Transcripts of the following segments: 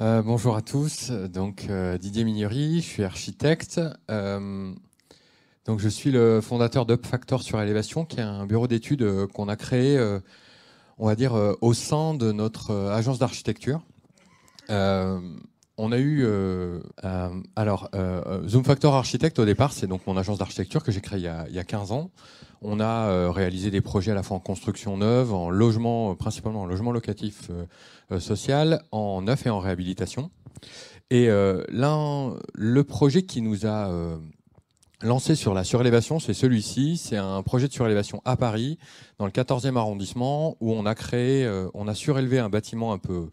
Euh, bonjour à tous. Donc euh, Didier Mignery, je suis architecte. Euh, donc je suis le fondateur d'UpFactor sur élévation, qui est un bureau d'études qu'on a créé, on va dire, au sein de notre agence d'architecture on a eu. Euh, euh, alors, euh, Zoom Factor Architect, au départ, c'est donc mon agence d'architecture que j'ai créée il y, a, 15 ans. On a réalisé des projets à la fois en construction neuve, en logement, principalement en logement locatif social, en neuf et en réhabilitation. Et l'un, le projet qui nous a lancé sur la surélévation, c'est celui-ci. C'est un projet de surélévation à Paris, dans le 14e arrondissement, où on a créé, on a surélevé un bâtiment un peu.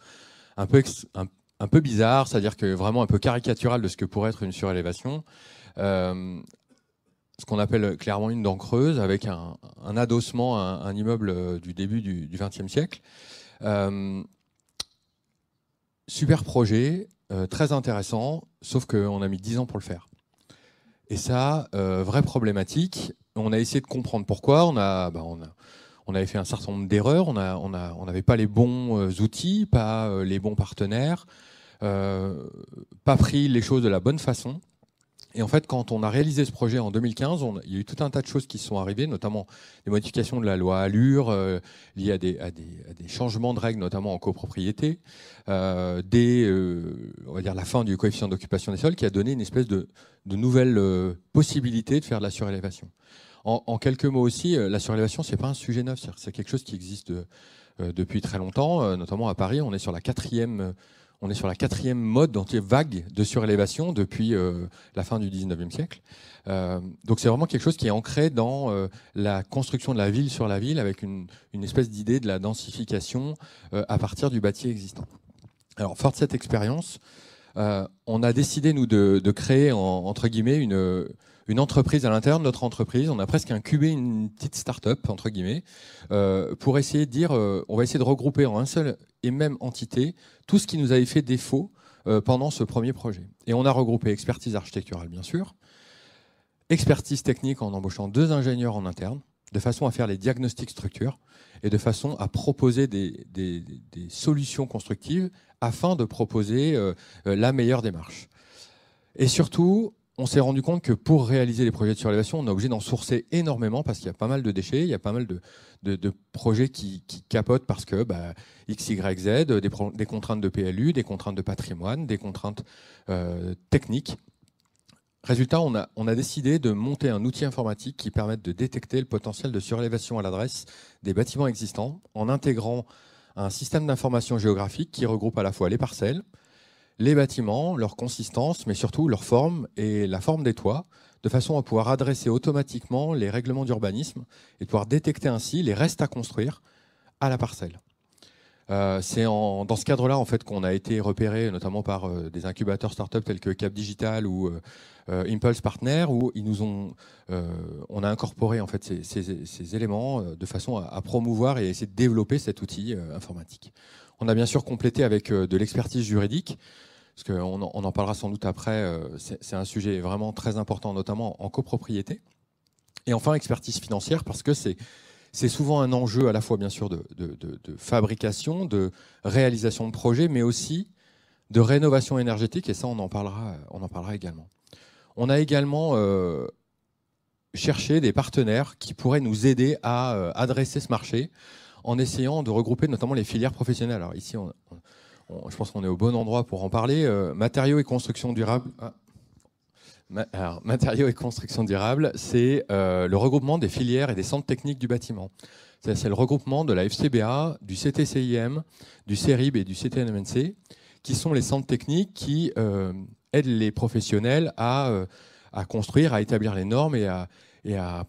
Un peu, un peu bizarre, c'est-à-dire que vraiment un peu caricatural de ce que pourrait être une surélévation. Euh, ce qu'on appelle clairement une dent creuse, avec un, adossement à un, immeuble du début du XXe siècle. Euh, super projet, euh, très intéressant, sauf qu'on a mis 10 ans pour le faire. Et ça, vraie problématique. On a essayé de comprendre pourquoi. On a, bah, on a on avait fait un certain nombre d'erreurs, on n'avait pas les bons euh, outils, pas euh, les bons partenaires, euh, pas pris les choses de la bonne façon. Et en fait, quand on a réalisé ce projet en 2015, on, il y a eu tout un tas de choses qui sont arrivées, notamment les modifications de la loi Allure, liées à des, changements de règles, notamment en copropriété, va dire la fin du coefficient d'occupation des sols, qui a donné une espèce de, de nouvelle possibilité de faire de la surélévation. En, quelques mots aussi, euh, la surélévation, ce n'est pas un sujet neuf. C'est quelque chose qui existe euh, euh, depuis très longtemps, notamment à Paris. On est sur la quatrième. On est sur la quatrième mode vague de surélévation depuis la fin du 19e siècle. donc c'est vraiment quelque chose qui est ancré dans la construction de la ville sur la ville avec une, une espèce d'idée de la densification à partir du bâti existant. Alors forte de cette expérience, on a décidé nous de, créer entre guillemets une, une entreprise à l'intérieur de notre entreprise, on a presque incubé une petite start-up, entre guillemets, euh, pour essayer de dire, euh, on va essayer de regrouper en un seul et même entité tout ce qui nous avait fait défaut euh, pendant ce premier projet. Et on a regroupé expertise architecturale, bien sûr, expertise technique en embauchant deux ingénieurs en interne, de façon à faire les diagnostics structure et de façon à proposer des solutions constructives afin de proposer la meilleure démarche. Et surtout, on s'est rendu compte que pour réaliser les projets de surélévation, on est obligé d'en sourcer énormément parce qu'il y a pas mal de déchets, il y a pas mal de, projets qui, capotent parce que bah, X, Y, Z, des, contraintes de PLU, des contraintes de patrimoine, des contraintes euh, techniques. Résultat, on a, on a décidé de monter un outil informatique qui permette de détecter le potentiel de surélévation à l'adresse des bâtiments existants en intégrant un système d'information géographique qui regroupe à la fois les parcelles, les bâtiments, leur consistance, mais surtout leur forme et la forme des toits, de façon à pouvoir adresser automatiquement les règlements d'urbanisme et pouvoir détecter ainsi les restes à construire à la parcelle. Euh, c'est dans ce cadre-là en fait qu'on a été repéré notamment par euh, des incubateurs start-up tels que Cap Digital ou euh, Impulse Partner où ils nous ont on a incorporé en fait ces, éléments de façon à, promouvoir et à essayer de développer cet outil informatique. On a bien sûr complété avec euh, de l'expertise juridique, parce qu'on en, parlera sans doute après. Euh, c'est un sujet vraiment très important, notamment en copropriété. Et enfin, expertise financière, parce que c'est souvent un enjeu à la fois, bien sûr, de, fabrication, de réalisation de projets, mais aussi de rénovation énergétique. Et ça, on en parlera, également. On a également euh, cherché des partenaires qui pourraient nous aider à adresser ce marché en essayant de regrouper notamment les filières professionnelles. Alors ici, on, je pense qu'on est au bon endroit pour en parler. Euh, matériaux et construction durable. Ah. matériaux et construction durable, c'est euh, le regroupement des filières et des centres techniques du bâtiment. C'est le regroupement de la FCBA, du CTCIM, du CERIB et du CTNMNC, qui sont les centres techniques qui euh, aident les professionnels à, construire, à établir les normes et à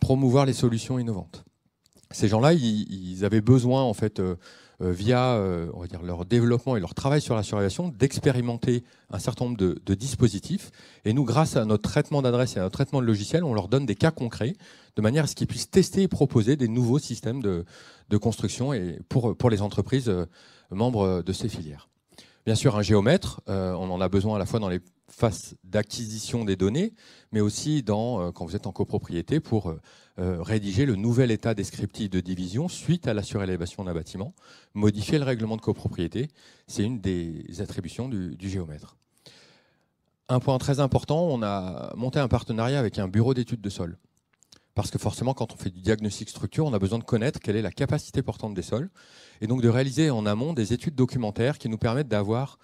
promouvoir les solutions innovantes ces gens-là, ils, avaient besoin, en fait, euh, euh, via euh, leur développement et leur travail sur la surveillance, d'expérimenter un certain nombre de, dispositifs. Et nous, grâce à notre traitement d'adresse et à notre traitement de logiciel, on leur donne des cas concrets, de manière à ce qu'ils puissent tester et proposer des nouveaux systèmes de, construction et pour, les entreprises membres de ces filières. Bien sûr, un géomètre, on en a besoin à la fois dans les phases d'acquisition des données, mais aussi dans, quand vous êtes en copropriété pour euh, rédiger le nouvel état descriptif de division suite à la surélévation d'un bâtiment, modifier le règlement de copropriété. C'est une des attributions du, du géomètre. Un point très important, on a monté un partenariat avec un bureau d'études de sol. Parce que forcément, quand on fait du diagnostic structure, on a besoin de connaître quelle est la capacité portante des sols, et donc de réaliser en amont des études documentaires qui nous permettent d'avoir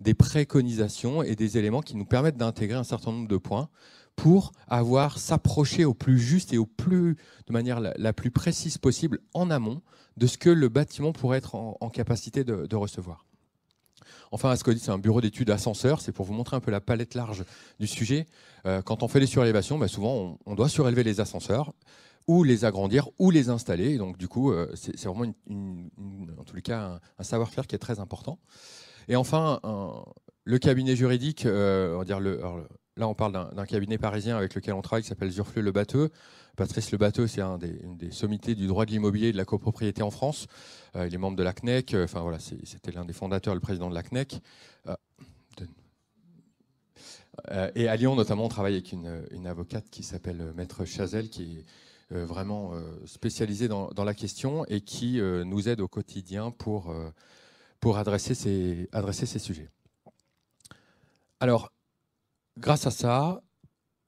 des préconisations et des éléments qui nous permettent d'intégrer un certain nombre de points pour avoir s'approcher au plus juste et au plus, de manière la, plus précise possible en amont de ce que le bâtiment pourrait être en, capacité de, recevoir. Enfin, Ascodi, c'est un bureau d'études ascenseur, c'est pour vous montrer un peu la palette large du sujet. Euh, quand on fait les surélévations, bah, souvent on, doit surélever les ascenseurs ou les agrandir ou les installer. donc du coup, euh, c'est vraiment une, en tous les cas un, savoir-faire qui est très important. Et enfin, le cabinet juridique, euh, on va dire le, Là, on parle d'un cabinet parisien avec lequel on travaille qui s'appelle Zurfleu Le Bateux. Patrice Le Bateux, c'est un des, une sommités du droit de l'immobilier et de la copropriété en France. Euh, il est membre de la CNEC. Euh, enfin, voilà, c'était l'un des fondateurs, le président de la CNEC. Euh, et à Lyon, notamment, on travaille avec une, avocate qui s'appelle Maître Chazel, qui est vraiment spécialisée dans, la question et qui nous aide au quotidien pour, pour adresser, ces, adresser ces sujets. Alors, grâce à ça,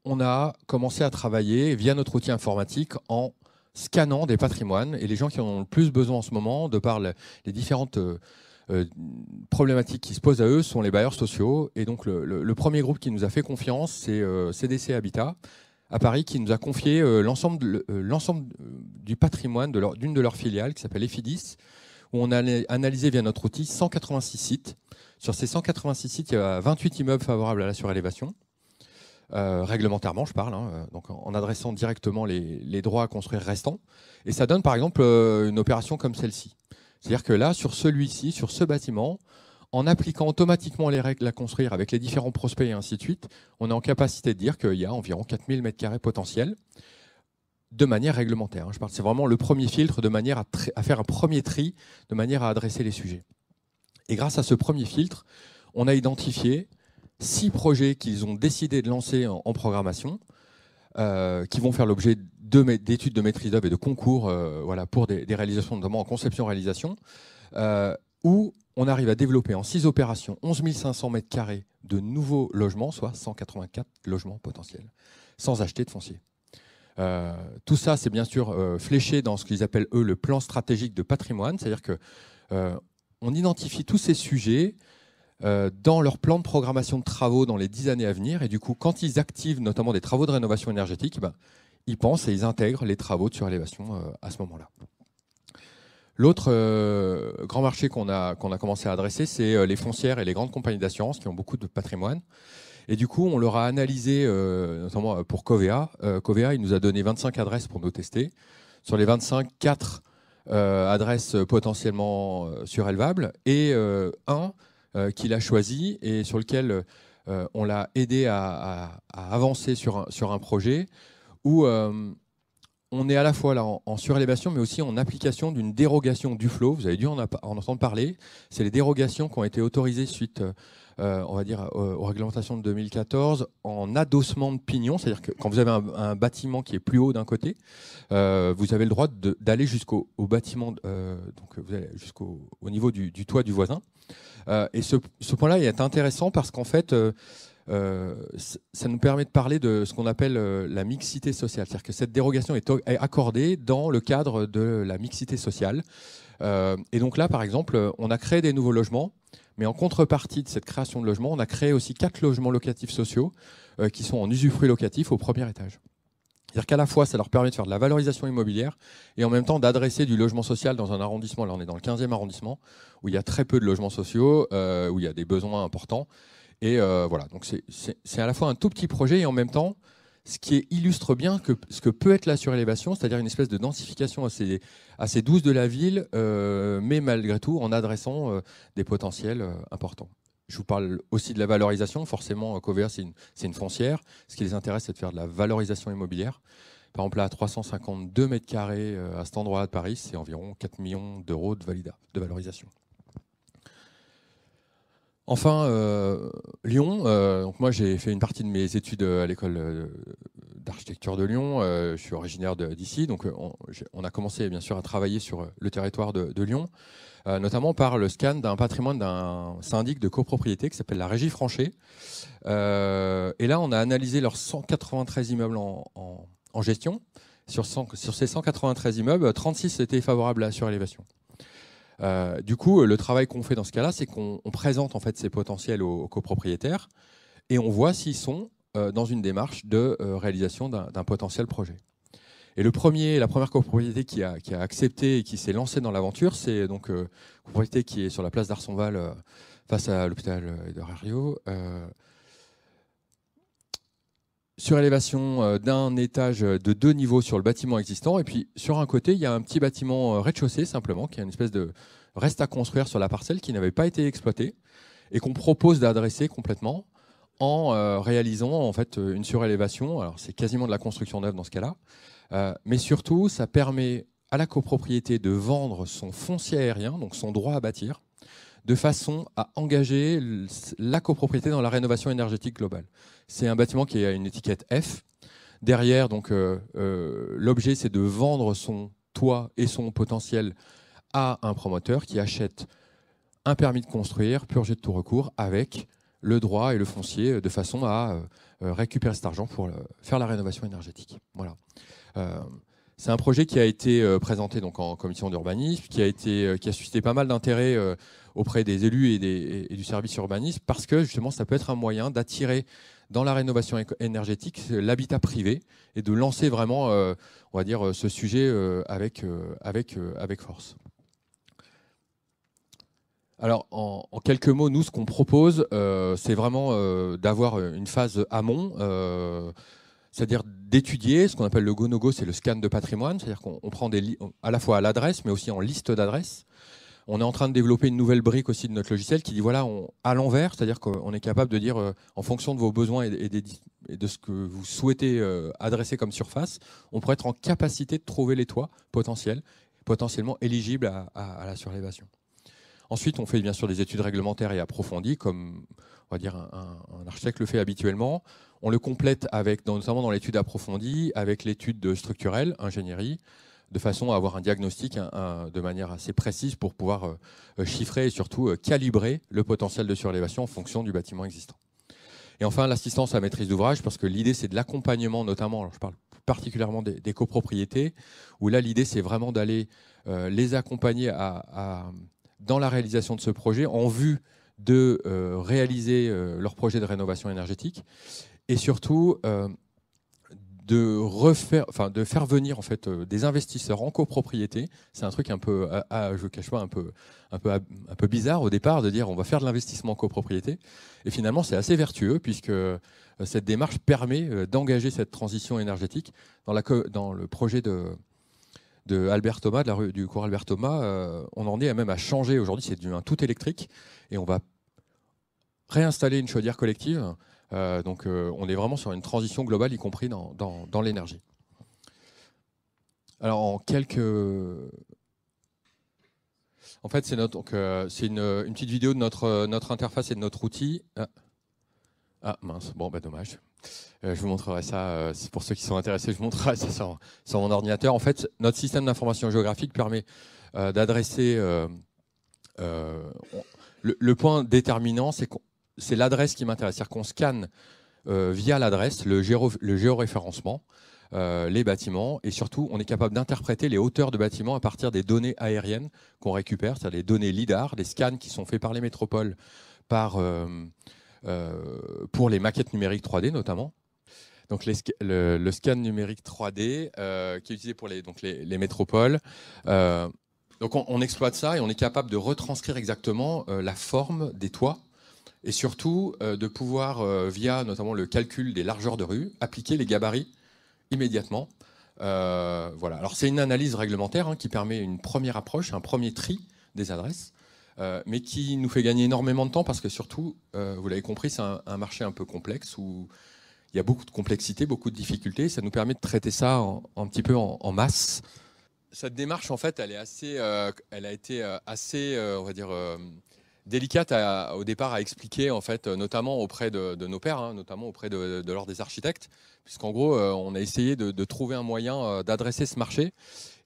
on a commencé à travailler via notre outil informatique en scannant des patrimoines. Et les gens qui en ont le plus besoin en ce moment, de par les différentes euh, euh, problématiques qui se posent à eux, sont les bailleurs sociaux. Et donc le, premier groupe qui nous a fait confiance, c'est CDC euh, Habitat à Paris, qui nous a confié l'ensemble du patrimoine d'une de, de, leurs filiales, qui s'appelle EFIDIS, où on a analysé via notre outil 186 sites. Sur ces 186 sites, il y a 28 immeubles favorables à la surélévation. Euh, réglementairement, je parle, hein, euh, donc en adressant directement les, droits à construire restants. Et ça donne par exemple euh, une opération comme celle-ci. C'est-à-dire que là, sur celui-ci, sur ce bâtiment, en appliquant automatiquement les règles à construire avec les différents prospects et ainsi de suite, on est en capacité de dire qu'il y a environ 4000 m2 potentiels de manière réglementaire. Hein. je parle, c'est vraiment le premier filtre de manière à, faire un premier tri, de manière à adresser les sujets. Et grâce à ce premier filtre, on a identifié six projets qu'ils ont décidé de lancer en, programmation, euh, qui vont faire l'objet d'études de maîtrise d'œuvre et de concours euh, voilà, pour des, réalisations, notamment en conception-réalisation, euh, où on arrive à développer en six opérations 11 500 m2 de nouveaux logements, soit 184 logements potentiels, sans acheter de foncier. Euh, tout ça, c'est bien sûr euh, fléché dans ce qu'ils appellent, eux, le plan stratégique de patrimoine, c'est-à-dire que euh, on identifie tous ces sujets dans leur plan de programmation de travaux dans les dix années à venir, et du coup, quand ils activent notamment des travaux de rénovation énergétique, ben, ils pensent et ils intègrent les travaux de surélévation à ce moment-là. L'autre grand marché qu'on a, qu'on a commencé à adresser, c'est les foncières et les grandes compagnies d'assurance qui ont beaucoup de patrimoine. Et du coup, on leur a analysé, euh, notamment euh, pour Covea. Euh, Covea, il nous a donné 25 adresses pour nous tester. Sur les 25, 4 adresses potentiellement surélevables et un qu'il a choisi et sur lequel on l'a aidé à, avancer sur un, projet où on est à la fois là en, surélévation, mais aussi en application d'une dérogation du flot. Vous avez dû en, entendre parler. C'est les dérogations qui ont été autorisées suite, euh, on va dire, euh, aux réglementations de 2014 en adossement de pignon. C'est-à-dire que quand vous avez un, bâtiment qui est plus haut d'un côté, euh, vous avez le droit d'aller jusqu'au bâtiment, donc jusqu'au niveau du, toit du voisin. et ce, ce point-là est intéressant parce qu'en fait euh, ça nous permet de parler de ce qu'on appelle euh, la mixité sociale. C'est-à-dire que cette dérogation est, accordée dans le cadre de la mixité sociale. Euh, et donc là, par exemple, on a créé des nouveaux logements. Mais en contrepartie de cette création de logements, on a créé aussi quatre logements locatifs sociaux qui sont en usufruit locatif au premier étage. C'est-à-dire qu'à la fois, ça leur permet de faire de la valorisation immobilière et en même temps d'adresser du logement social dans un arrondissement. Là, on est dans le 15e arrondissement, où il y a très peu de logements sociaux, où il y a des besoins importants. Et euh, voilà, donc c'est à la fois un tout petit projet et en même temps, ce qui illustre bien que, ce que peut être la surélévation, c'est-à-dire une espèce de densification assez, douce de la ville, euh, mais malgré tout en adressant euh, des potentiels importants. Je vous parle aussi de la valorisation. Forcément, Covert c'est une, foncière. Ce qui les intéresse, c'est de faire de la valorisation immobilière. Par exemple, là, à 352 mètres carrés, à cet endroit-là de Paris, c'est environ 4 millions d'euros de, de valorisation. Enfin, euh, Lyon. Euh, donc moi, j'ai fait une partie de mes études euh, à l'école d'architecture de Lyon. je suis originaire d'ici, donc on, a commencé bien sûr à travailler sur le territoire de, Lyon, notamment par le scan d'un patrimoine d'un syndic de copropriété qui s'appelle la Régie Franchet. et là, on a analysé leurs 193 immeubles en, gestion. Sur, sur, ces 193 immeubles, 36 étaient favorables à la surélévation. Euh, du coup, euh, le travail qu'on fait dans ce cas-là, c'est qu'on présente en fait ces potentiels aux, copropriétaires et on voit s'ils sont euh, dans une démarche de réalisation d'un potentiel projet. Et le premier, la première copropriété qui a, accepté et qui s'est lancée dans l'aventure, c'est donc copropriété qui est sur la place d'Arsonval face à l'hôpital de Rario surélévation euh, d'un étage euh, de deux niveaux sur le bâtiment existant. Et puis sur un côté, il y a un petit bâtiment euh, rez-de-chaussée simplement, qui est une espèce de reste à construire sur la parcelle qui n'avait pas été exploitée et qu'on propose d'adresser complètement en réalisant en fait une surélévation. Alors c'est quasiment de la construction neuve dans ce cas-là, mais surtout ça permet à la copropriété de vendre son foncier aérien, donc son droit à bâtir, de façon à engager la copropriété dans la rénovation énergétique globale. C'est un bâtiment qui a une étiquette F. Derrière, donc, euh, euh, l'objet, c'est de vendre son toit et son potentiel à un promoteur qui achète un permis de construire purgé de tout recours avec le droit et le foncier euh, de façon à récupérer cet argent pour faire la rénovation énergétique. Voilà. C'est un projet qui a été euh, présenté donc en commission d'urbanisme, qui a été euh, qui a suscité pas mal d'intérêt euh, auprès des élus et, du service urbanisme parce que justement ça peut être un moyen d'attirer dans la rénovation énergétique l'habitat privé et de lancer vraiment on va dire ce sujet avec avec avec force. Alors, en, quelques mots, nous, ce qu'on propose, c'est vraiment d'avoir une phase amont, c'est-à-dire d'étudier ce qu'on appelle le go-no-go, c'est le scan de patrimoine, c'est-à-dire qu'on prend à la fois à l'adresse, mais aussi en liste d'adresses. On est en train de développer une nouvelle brique aussi de notre logiciel qui dit voilà, à l'envers, c'est-à-dire qu'on est capable de dire euh, en fonction de vos besoins et, de ce que vous souhaitez euh, adresser comme surface, on pourrait être en capacité de trouver les toits potentiels, potentiellement éligibles à, la surélévation. Ensuite, on fait bien sûr des études réglementaires et approfondies, comme on va dire un, un architecte le fait habituellement. On le complète avec, notamment dans l'étude approfondie, avec l'étude structurelle, ingénierie, de façon à avoir un diagnostic de manière assez précise pour pouvoir euh, chiffrer et surtout euh, calibrer le potentiel de surélévation en fonction du bâtiment existant. Et enfin, l'assistance à maîtrise d'ouvrage, parce que l'idée, c'est de l'accompagnement, notamment, je parle particulièrement des, copropriétés, où là, l'idée, c'est vraiment d'aller euh, les accompagner dans la réalisation de ce projet en vue de réaliser leur projet de rénovation énergétique et surtout euh, de faire venir en fait euh, des investisseurs en copropriété. C'est un truc un peu, euh, ah, je cache pas, un peu, un peu, bizarre au départ de dire on va faire de l'investissement en copropriété. Et finalement, c'est assez vertueux puisque cette démarche permet d'engager cette transition énergétique dans, la, dans le projet de, de Albert Thomas, de la rue, du cours Albert Thomas, on en est même à changer. Aujourd'hui, c'est un tout électrique et on va réinstaller une chaudière collective euh, donc euh, on est vraiment sur une transition globale, y compris dans, l'énergie. Alors en quelques... En fait, euh, c'est une, une, petite vidéo de notre, notre interface et de notre outil. Ah, ah mince, bon, bah dommage. je vous montrerai ça, pour ceux qui sont intéressés, je vous montrerai ça sur, mon ordinateur. En fait, notre système d'information géographique permet d'adresser... le, point déterminant, c'est qu'on c'est l'adresse qui m'intéresse. C'est-à-dire qu'on scanne euh, via l'adresse le, géoréférencement, euh, les bâtiments, et surtout, on est capable d'interpréter les hauteurs de bâtiments à partir des données aériennes qu'on récupère, c'est-à-dire les données LIDAR, les scans qui sont faits par les métropoles euh, pour les maquettes numériques 3D notamment. Donc le, scan numérique 3D qui est utilisé pour les, métropoles. donc on, exploite ça et on est capable de retranscrire exactement la forme des toits et surtout euh, de pouvoir, euh, via notamment le calcul des largeurs de rue, appliquer les gabarits immédiatement. Euh, voilà. Alors c'est une analyse réglementaire hein, qui permet une première approche, un premier tri des adresses, mais qui nous fait gagner énormément de temps parce que surtout, vous l'avez compris, c'est un, marché un peu complexe où il y a beaucoup de complexité, beaucoup de difficultés. Ça nous permet de traiter ça un petit peu en, en, masse. Cette démarche, en fait, elle est assez, elle a été assez, on va dire délicate au départ à expliquer, en fait, euh, notamment auprès de, nos pères, hein, notamment auprès de, l'ordre des architectes, puisqu'en gros, euh, on a essayé de, trouver un moyen euh, d'adresser ce marché.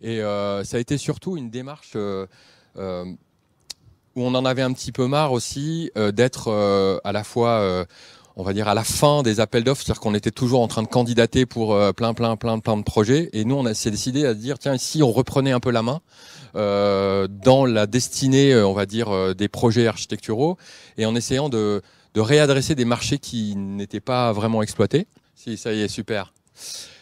Et ça a été surtout une démarche où on en avait un petit peu marre aussi d'être à la fois on va dire à la fin des appels d'offres, c'est-à-dire qu'on était toujours en train de candidater pour euh, plein, plein, plein, plein de projets. Et nous, on s'est décidé à dire, tiens, si on reprenait un peu la main euh, dans la destinée, euh, on va dire, des projets architecturaux, et en essayant de, réadresser des marchés qui n'étaient pas vraiment exploités. Si, ça y est, super.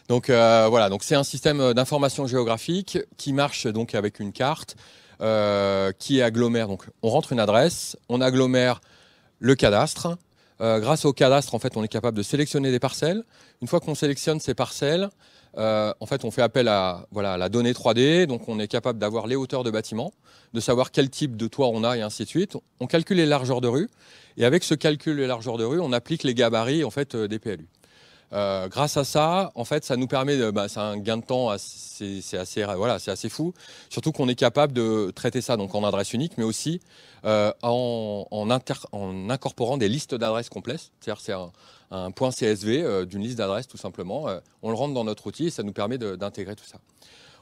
Donc voilà, donc c'est un système d'information géographique qui marche donc avec une carte euh, qui agglomère. Donc on rentre une adresse, on agglomère le cadastre, euh, grâce au cadastre, en fait, on est capable de sélectionner des parcelles. Une fois qu'on sélectionne ces parcelles, euh, en fait, on fait appel à, voilà, la donnée 3D, donc on est capable d'avoir les hauteurs de bâtiments, de savoir quel type de toit on a et ainsi de suite. On calcule les largeurs de rue, et avec ce calcul des largeurs de rue, on applique les gabarits en fait, euh, des PLU. Euh, grâce à ça, en fait, ça nous permet, de, bah, c'est un gain de temps, c'est assez, voilà, c'est assez fou. Surtout qu'on est capable de traiter ça donc en adresse unique, mais aussi euh, en, incorporant des listes d'adresses complètes. C'est-à-dire, c'est un, point CSV euh, d'une liste d'adresses tout simplement. on le rentre dans notre outil et ça nous permet d'intégrer tout ça.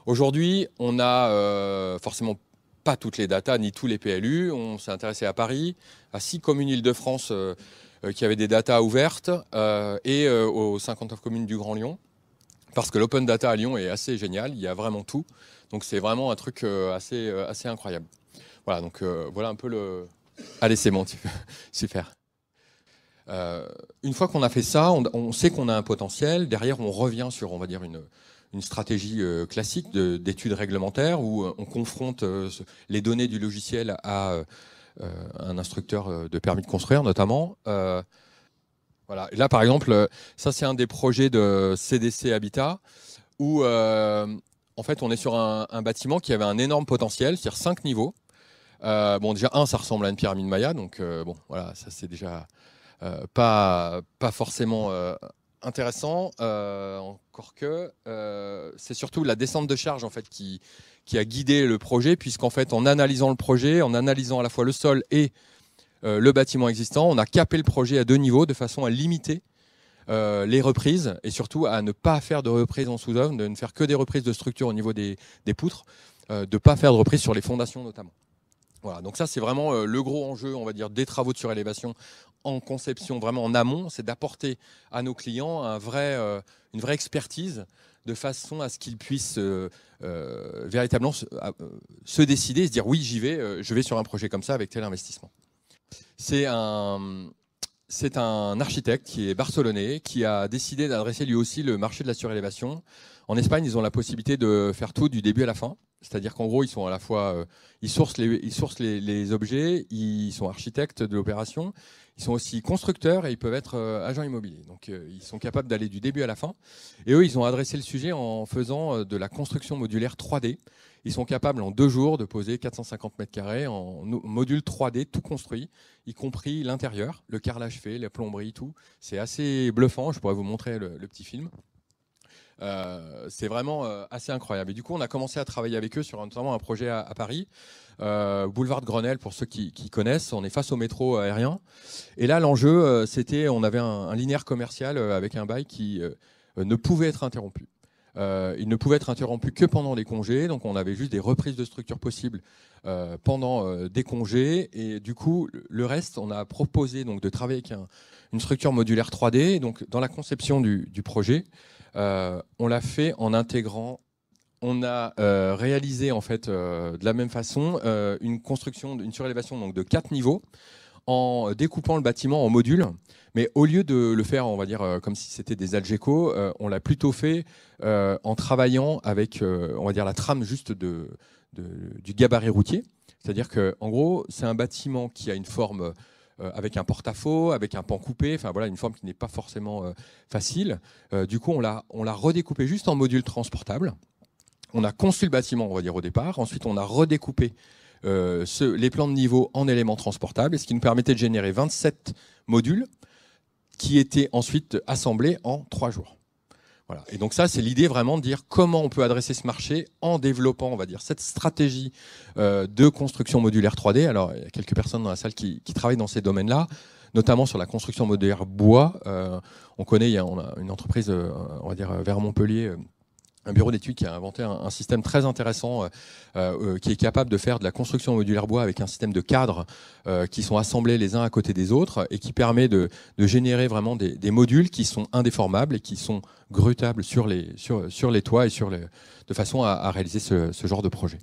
Aujourd'hui, on a forcément pas toutes les datas ni tous les PLU. On s'est intéressé à Paris, à six communes Île-de-France. Euh, qui avait des datas ouvertes euh, et euh, aux 59 communes du Grand Lyon. Parce que l'open data à Lyon est assez génial, il y a vraiment tout. Donc c'est vraiment un truc assez, assez incroyable. Voilà, donc voilà un peu le... Allez, c'est bon, tu... super. une fois qu'on a fait ça, on, sait qu'on a un potentiel. Derrière, on revient sur, on va dire, une, une stratégie classique d'études réglementaires où on confronte les données du logiciel à euh, un instructeur euh, de permis de construire notamment. Euh, voilà. là, par exemple, ça c'est un des projets de CDC Habitat où en fait on est sur un, bâtiment qui avait un énorme potentiel, c'est-à-dire cinq niveaux. bon, déjà un, ça ressemble à une pyramide Maya, donc bon, voilà, ça c'est déjà pas, pas forcément intéressant, euh, encore que euh, c'est surtout la descente de charge en fait qui, qui a guidé le projet, puisqu'en fait en analysant le projet, en analysant à la fois le sol et euh, le bâtiment existant, on a capé le projet à deux niveaux de façon à limiter les reprises et surtout à ne pas faire de reprises en sous-œuvre, de ne faire que des reprises de structure au niveau des, des poutres, de ne pas faire de reprises sur les fondations notamment. Voilà, donc ça c'est vraiment le gros enjeu, on va dire, des travaux de surélévation en conception, vraiment en amont, c'est d'apporter à nos clients un vrai, euh, une vraie expertise de façon à ce qu'ils puissent euh, euh, véritablement se, décider se dire oui, j'y vais, je vais sur un projet comme ça avec tel investissement. C'est un, c'est un architecte qui est barcelonais qui a décidé d'adresser lui aussi le marché de la surélévation. En Espagne, ils ont la possibilité de faire tout du début à la fin. C'est-à-dire qu'en gros, ils sont à la fois, euh, ils sourcent, les, objets, ils sont architectes de l'opération, ils sont aussi constructeurs et ils peuvent être euh, agents immobiliers. Donc, euh, ils sont capables d'aller du début à la fin. Et eux, ils ont adressé le sujet en faisant de la construction modulaire 3D. Ils sont capables en deux jours de poser 450 mètres carrés en module 3D tout construit, y compris l'intérieur, le carrelage fait, la plomberie, tout. C'est assez bluffant. Je pourrais vous montrer le petit film. Euh, c'est vraiment euh, assez incroyable. Et du coup, on a commencé à travailler avec eux sur notamment un projet à, Paris, euh, boulevard de Grenelle, pour ceux qui, connaissent. On est face au métro aérien. Et là, l'enjeu, c'était, on avait un, linéaire commercial avec un bail qui ne pouvait être interrompu. il ne pouvait être interrompu que pendant les congés, donc on avait juste des reprises de structures possibles pendant des congés. Et du coup, le reste, on a proposé donc de travailler avec une structure modulaire 3D. Donc, dans la conception du, du projet, euh, on l'a fait en intégrant on a euh, réalisé en fait euh, de la même façon une construction, une surélévation donc de quatre niveaux en découpant le bâtiment en modules. Mais au lieu de le faire, on va dire, comme si c'était des algécos, on l'a plutôt fait en travaillant avec, on va dire, la trame juste du gabarit routier. C'est-à-dire que, gros, c'est un bâtiment qui a une forme euh, avec un porte-à-faux, avec un pan coupé, enfin voilà, une forme qui n'est pas forcément euh, facile. Euh, du coup, on l'a, on l'a redécoupé juste en modules transportables. On a conçu le bâtiment, on va dire, au départ. Ensuite, on a redécoupé les plans de niveau en éléments transportables, ce qui nous permettait de générer 27 modules qui étaient ensuite assemblés en trois jours. Et donc ça, c'est l'idée vraiment de dire comment on peut adresser ce marché en développant, on va dire, cette stratégie euh, de construction modulaire 3D. Alors, il y a quelques personnes dans la salle qui, travaillent dans ces domaines-là, notamment sur la construction modulaire bois. Euh, on connaît, il y a, une entreprise, euh, on va dire, vers Montpellier un bureau d'études qui a inventé un, système très intéressant euh, euh, euh, qui est capable de faire de la construction modulaire bois avec un système de cadres qui sont assemblés les uns à côté des autres et qui permet de, générer vraiment des, modules qui sont indéformables et qui sont grutables sur les, sur, sur les toits et sur les, de façon à, à réaliser ce, ce genre de projet.